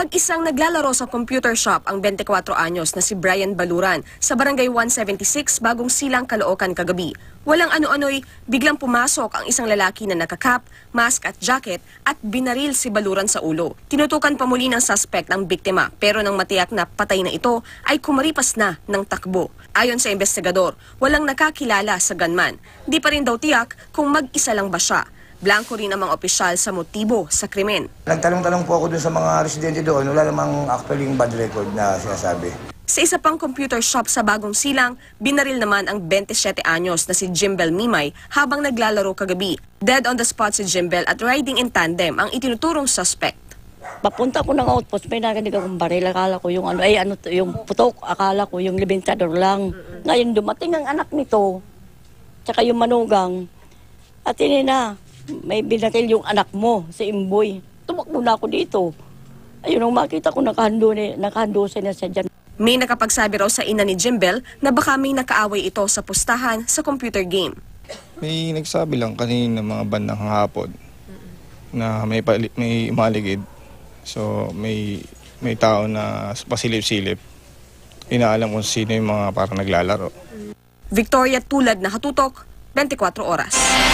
Mag-isang naglalaro sa computer shop ang 24-anyos na si Brian Baluran sa barangay 176 bagong silang Caloocan kagabi. Walang ano-ano'y biglang pumasok ang isang lalaki na nakakap, mask at jacket at binaril si Baluran sa ulo. Tinutukan pa muli ng suspect ang biktima pero nang matiyak na patay na ito ay kumaripas na ng takbo. Ayon sa investigador, walang nakakilala sa gunman. Di pa rin daw tiyak kung mag-isa lang ba siya. Blanco rin ang mga opisyal sa motibo sa krimen. Nagtalong-talong po ako dun sa mga residente doon. Wala namang actually yung bad record na sinasabi. Sa isa pang computer shop sa Bagong Silang, binaril naman ang 27 anyos na si Jimbel Mimay habang naglalaro kagabi. Dead on the spot si Jimbel at riding in tandem ang itinuturong suspect. Papunta ko ng outpost, may narinig akong baril. Akala ko yung ano, ay ano, yung putok. Akala ko yung libentador lang. Ngayon dumating ang anak nito, tsaka yung manugang. At ini na, may binatil yung anak mo, si Imboy. Tumakbo na ako dito. Ayun, nung makita ko nakahando, ni, nakahando siya na siya dyan. May nakapagsabi raw sa ina ni Jimbel na baka may nakaaway ito sa pustahan sa computer game. May nagsabi lang kanina mga bandang hapon na may, pali, may maligid. So may, may tao na pasilip-silip. Inaalam kung sino yung mga parang naglalaro. Victoria tulad na hatutok, 24 oras.